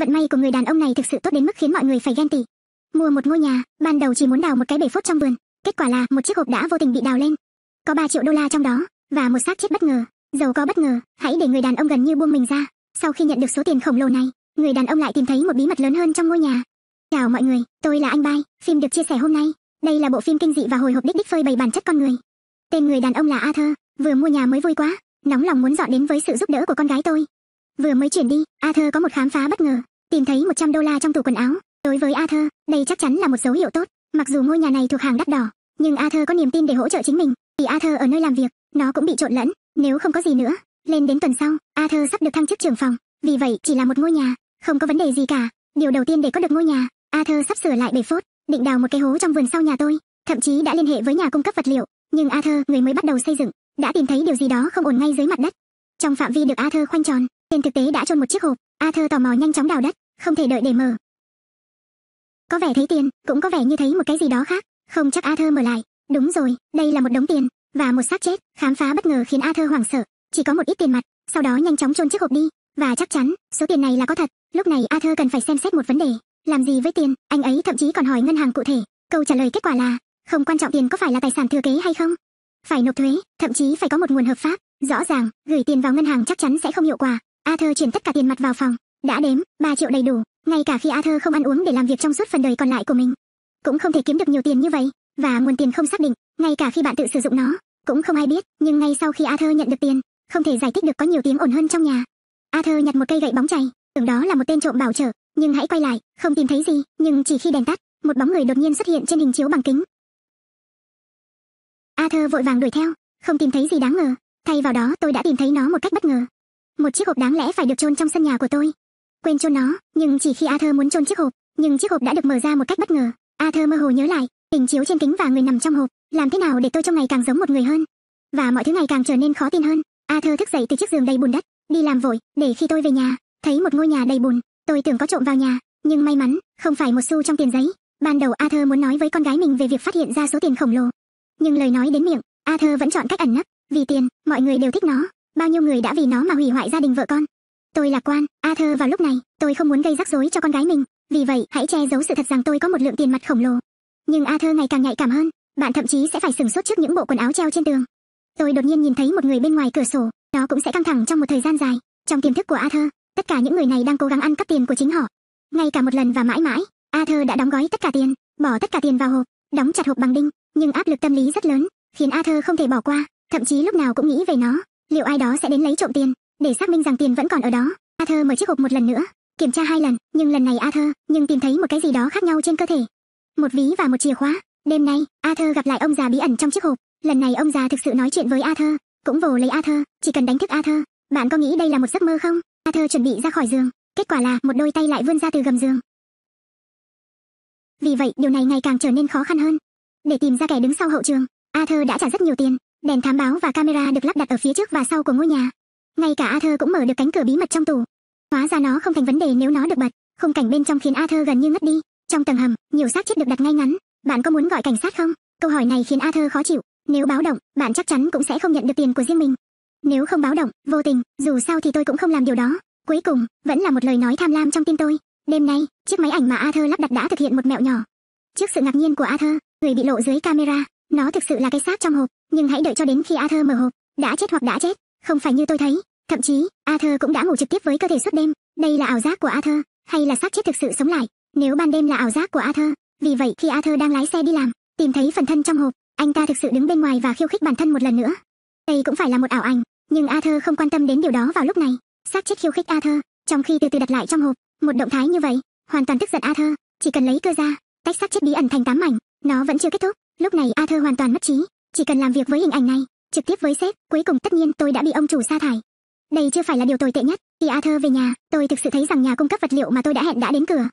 vận may của người đàn ông này thực sự tốt đến mức khiến mọi người phải ghen tị. Mua một ngôi nhà, ban đầu chỉ muốn đào một cái bể phốt trong vườn, kết quả là một chiếc hộp đã vô tình bị đào lên. Có 3 triệu đô la trong đó, và một xác chết bất ngờ. Giàu có bất ngờ, hãy để người đàn ông gần như buông mình ra. Sau khi nhận được số tiền khổng lồ này, người đàn ông lại tìm thấy một bí mật lớn hơn trong ngôi nhà. Chào mọi người, tôi là anh Bai, phim được chia sẻ hôm nay. Đây là bộ phim kinh dị và hồi hộp đích đích phơi bày bản chất con người. Tên người đàn ông là Arthur, vừa mua nhà mới vui quá, nóng lòng muốn dọn đến với sự giúp đỡ của con gái tôi. Vừa mới chuyển đi, Arthur có một khám phá bất ngờ, tìm thấy 100 đô la trong tủ quần áo. Đối với Arthur, đây chắc chắn là một dấu hiệu tốt. Mặc dù ngôi nhà này thuộc hàng đắt đỏ, nhưng Arthur có niềm tin để hỗ trợ chính mình. Vì Arthur ở nơi làm việc, nó cũng bị trộn lẫn. Nếu không có gì nữa, lên đến tuần sau, Arthur sắp được thăng chức trưởng phòng. Vì vậy, chỉ là một ngôi nhà, không có vấn đề gì cả. Điều đầu tiên để có được ngôi nhà, Arthur sắp sửa lại bể phốt, định đào một cái hố trong vườn sau nhà tôi. Thậm chí đã liên hệ với nhà cung cấp vật liệu, nhưng Arthur người mới bắt đầu xây dựng, đã tìm thấy điều gì đó không ổn ngay dưới mặt đất. Trong phạm vi được Arthur khoanh tròn, trên thực tế đã chôn một chiếc hộp. Arthur tò mò nhanh chóng đào đất, không thể đợi để mở. Có vẻ thấy tiền, cũng có vẻ như thấy một cái gì đó khác, không chắc Arthur mở lại. Đúng rồi, đây là một đống tiền, và một xác chết, khám phá bất ngờ khiến Arthur hoảng sợ, chỉ có một ít tiền mặt, sau đó nhanh chóng trôn chiếc hộp đi, và chắc chắn, số tiền này là có thật. Lúc này Arthur cần phải xem xét một vấn đề, làm gì với tiền, anh ấy thậm chí còn hỏi ngân hàng cụ thể, câu trả lời kết quả là, không quan trọng tiền có phải là tài sản thừa kế hay không, phải nộp thuế, thậm chí phải có một nguồn hợp pháp. Rõ ràng, gửi tiền vào ngân hàng chắc chắn sẽ không hiệu quả. Arthur chuyển tất cả tiền mặt vào phòng, đã đếm, 3 triệu đầy đủ, ngay cả khi Arthur không ăn uống để làm việc trong suốt phần đời còn lại của mình, cũng không thể kiếm được nhiều tiền như vậy, và nguồn tiền không xác định, ngay cả khi bạn tự sử dụng nó, cũng không ai biết, nhưng ngay sau khi Arthur nhận được tiền, không thể giải thích được có nhiều tiếng ồn hơn trong nhà. Arthur nhặt một cây gậy bóng chày, tưởng đó là một tên trộm bảo trợ, nhưng hãy quay lại, không tìm thấy gì, nhưng chỉ khi đèn tắt, một bóng người đột nhiên xuất hiện trên hình chiếu bằng kính. Arthur vội vàng đuổi theo, không tìm thấy gì đáng ngờ, thay vào đó tôi đã tìm thấy nó một cách bất ngờ. Một chiếc hộp đáng lẽ phải được chôn trong sân nhà của tôi, quên chôn nó, nhưng chỉ khi Arthur muốn chôn chiếc hộp, nhưng chiếc hộp đã được mở ra một cách bất ngờ. Arthur mơ hồ nhớ lại, hình chiếu trên kính và người nằm trong hộp, làm thế nào để tôi trông ngày càng giống một người hơn, và mọi thứ ngày càng trở nên khó tin hơn. Arthur thức dậy từ chiếc giường đầy bùn đất, đi làm vội, để khi tôi về nhà, thấy một ngôi nhà đầy bùn, tôi tưởng có trộm vào nhà, nhưng may mắn, không phải một xu trong tiền giấy. Ban đầu Arthur muốn nói với con gái mình về việc phát hiện ra số tiền khổng lồ, nhưng lời nói đến miệng, Arthur vẫn chọn cách ẩn nấp, vì tiền, mọi người đều thích nó, bao nhiêu người đã vì nó mà hủy hoại gia đình vợ con, Tôi lạc quan, Arthur vào lúc này, tôi không muốn gây rắc rối cho con gái mình, vì vậy hãy che giấu sự thật rằng tôi có một lượng tiền mặt khổng lồ. Nhưng Arthur ngày càng nhạy cảm hơn, bạn thậm chí sẽ phải sửng sốt trước những bộ quần áo treo trên tường. Tôi đột nhiên nhìn thấy một người bên ngoài cửa sổ, đó cũng sẽ căng thẳng trong một thời gian dài. Trong tiềm thức của Arthur, tất cả những người này đang cố gắng ăn cắp tiền của chính họ. Ngay cả một lần và mãi mãi, Arthur đã đóng gói tất cả tiền, bỏ tất cả tiền vào hộp, đóng chặt hộp bằng đinh, nhưng áp lực tâm lý rất lớn, khiến Arthur không thể bỏ qua, thậm chí lúc nào cũng nghĩ về nó, liệu ai đó sẽ đến lấy trộm tiền để xác minh rằng tiền vẫn còn ở đó. Arthur mở chiếc hộp một lần nữa, kiểm tra hai lần, nhưng lần này Arthur nhưng tìm thấy một cái gì đó khác nhau trên cơ thể. Một ví và một chìa khóa. Đêm nay, Arthur gặp lại ông già bí ẩn trong chiếc hộp. Lần này ông già thực sự nói chuyện với Arthur, cũng vồ lấy Arthur, chỉ cần đánh thức Arthur. Bạn có nghĩ đây là một giấc mơ không? Arthur chuẩn bị ra khỏi giường, kết quả là một đôi tay lại vươn ra từ gầm giường. Vì vậy, điều này ngày càng trở nên khó khăn hơn. Để tìm ra kẻ đứng sau hậu trường, Arthur đã trả rất nhiều tiền. Đèn thám báo và camera được lắp đặt ở phía trước và sau của ngôi nhà ngay cả Arthur cũng mở được cánh cửa bí mật trong tù. Hóa ra nó không thành vấn đề nếu nó được bật. Khung cảnh bên trong khiến Arthur gần như ngất đi. Trong tầng hầm, nhiều xác chết được đặt ngay ngắn. Bạn có muốn gọi cảnh sát không? Câu hỏi này khiến Arthur khó chịu. Nếu báo động, bạn chắc chắn cũng sẽ không nhận được tiền của riêng mình. Nếu không báo động, vô tình, dù sao thì tôi cũng không làm điều đó. Cuối cùng, vẫn là một lời nói tham lam trong tim tôi. Đêm nay, chiếc máy ảnh mà Arthur lắp đặt đã thực hiện một mẹo nhỏ. Trước sự ngạc nhiên của Arthur, người bị lộ dưới camera, nó thực sự là cái xác trong hộp, nhưng hãy đợi cho đến khi Arthur mở hộp, đã chết hoặc đã chết, không phải như tôi thấy. Thậm chí, Arthur cũng đã ngủ trực tiếp với cơ thể suốt đêm. Đây là ảo giác của Arthur, hay là xác chết thực sự sống lại? Nếu ban đêm là ảo giác của Arthur, vì vậy khi Arthur đang lái xe đi làm, tìm thấy phần thân trong hộp, anh ta thực sự đứng bên ngoài và khiêu khích bản thân một lần nữa. Đây cũng phải là một ảo ảnh, nhưng Arthur không quan tâm đến điều đó vào lúc này. Xác chết khiêu khích Arthur, trong khi từ từ đặt lại trong hộp, một động thái như vậy, hoàn toàn tức giận Arthur, chỉ cần lấy cơ ra, tách xác chết bí ẩn thành tám mảnh, nó vẫn chưa kết thúc. Lúc này Arthur hoàn toàn mất trí, chỉ cần làm việc với hình ảnh này, trực tiếp với sếp, cuối cùng tất nhiên tôi đã bị ông chủ sa thải. Đây chưa phải là điều tồi tệ nhất, khi Arthur về nhà, tôi thực sự thấy rằng nhà cung cấp vật liệu mà tôi đã hẹn đã đến cửa.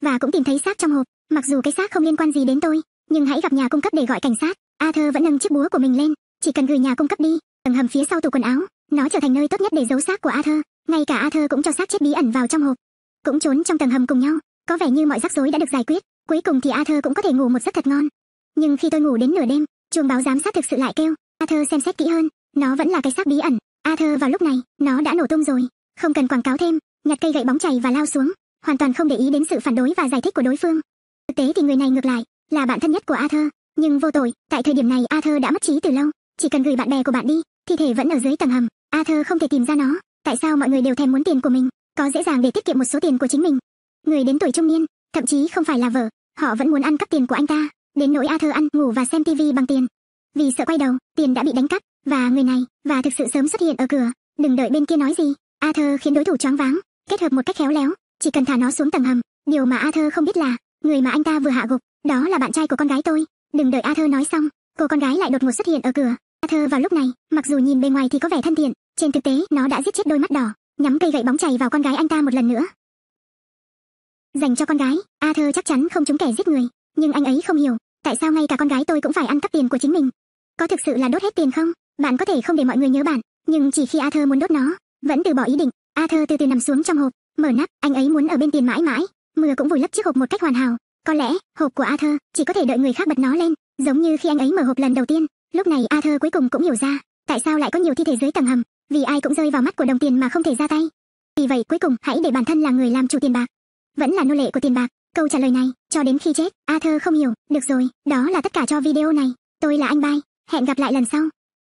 Và cũng tìm thấy xác trong hộp, mặc dù cái xác không liên quan gì đến tôi, nhưng hãy gặp nhà cung cấp để gọi cảnh sát. Arthur vẫn nâng chiếc búa của mình lên, chỉ cần gửi nhà cung cấp đi, tầng hầm phía sau tủ quần áo, nó trở thành nơi tốt nhất để giấu xác của Arthur, ngay cả Arthur cũng cho xác chết bí ẩn vào trong hộp. Cũng trốn trong tầng hầm cùng nhau, có vẻ như mọi rắc rối đã được giải quyết, cuối cùng thì Arthur cũng có thể ngủ một giấc thật ngon. Nhưng khi tôi ngủ đến nửa đêm, chuông báo giám sát thực sự lại kêu, Arthur xem xét kỹ hơn, nó vẫn là cái xác bí ẩn. Arthur vào lúc này, nó đã nổ tung rồi, không cần quảng cáo thêm, nhặt cây gậy bóng chày và lao xuống, hoàn toàn không để ý đến sự phản đối và giải thích của đối phương. Thực tế thì người này ngược lại, là bạn thân nhất của Arthur, nhưng vô tội, tại thời điểm này Arthur đã mất trí từ lâu, chỉ cần gửi bạn bè của bạn đi, thi thể vẫn ở dưới tầng hầm, Arthur không thể tìm ra nó. Tại sao mọi người đều thèm muốn tiền của mình, có dễ dàng để tiết kiệm một số tiền của chính mình. Người đến tuổi trung niên, thậm chí không phải là vợ, họ vẫn muốn ăn cắp tiền của anh ta, đến nỗi Arthur ăn, ngủ và xem TV bằng tiền vì sợ quay đầu, tiền đã bị đánh cắp, và người này, và thực sự sớm xuất hiện ở cửa, đừng đợi bên kia nói gì. Arthur khiến đối thủ choáng váng, kết hợp một cách khéo léo, chỉ cần thả nó xuống tầng hầm. Điều mà Arthur không biết là, người mà anh ta vừa hạ gục, đó là bạn trai của con gái tôi. Đừng đợi Arthur nói xong, cô con gái lại đột ngột xuất hiện ở cửa. Arthur vào lúc này, mặc dù nhìn bề ngoài thì có vẻ thân thiện, trên thực tế nó đã giết chết đôi mắt đỏ, nhắm cây gậy bóng chày vào con gái anh ta một lần nữa. Dành cho con gái, Arthur chắc chắn không trúng kẻ giết người, nhưng anh ấy không hiểu, tại sao ngay cả con gái tôi cũng phải ăn cắp tiền của chính mình. Có thực sự là đốt hết tiền không? Bạn có thể không để mọi người nhớ bạn, nhưng chỉ khi Arthur muốn đốt nó, vẫn từ bỏ ý định. Arthur từ từ nằm xuống trong hộp, mở nắp, anh ấy muốn ở bên tiền mãi mãi. Mưa cũng vùi lấp chiếc hộp một cách hoàn hảo. Có lẽ, hộp của Arthur chỉ có thể đợi người khác bật nó lên, giống như khi anh ấy mở hộp lần đầu tiên. Lúc này Arthur cuối cùng cũng hiểu ra, tại sao lại có nhiều thi thể dưới tầng hầm, vì ai cũng rơi vào mắt của đồng tiền mà không thể ra tay. Vì vậy cuối cùng hãy để bản thân là người làm chủ tiền bạc, vẫn là nô lệ của tiền bạc. Câu trả lời này, cho đến khi chết, Arthur không hiểu. Được rồi, đó là tất cả cho video này. Tôi là anh Bai, hẹn gặp lại lần sau